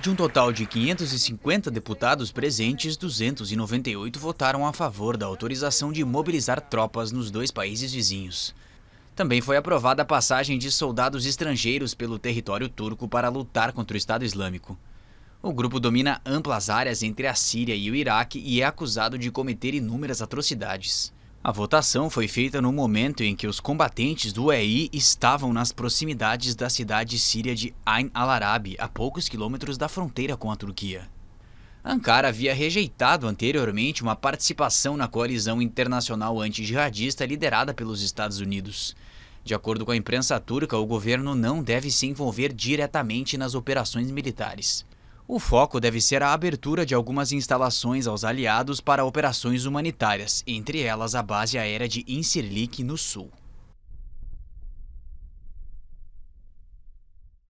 De um total de 550 deputados presentes, 298 votaram a favor da autorização de mobilizar tropas nos dois países vizinhos. Também foi aprovada a passagem de soldados estrangeiros pelo território turco para lutar contra o Estado Islâmico. O grupo domina amplas áreas entre a Síria e o Iraque e é acusado de cometer inúmeras atrocidades. A votação foi feita no momento em que os combatentes do EI estavam nas proximidades da cidade síria de Ain al-Arabi, a poucos quilômetros da fronteira com a Turquia. Ankara havia rejeitado anteriormente uma participação na coalizão internacional anti-jihadista liderada pelos Estados Unidos. De acordo com a imprensa turca, o governo não deve se envolver diretamente nas operações militares. O foco deve ser a abertura de algumas instalações aos aliados para operações humanitárias, entre elas a base aérea de Incirlik, no sul.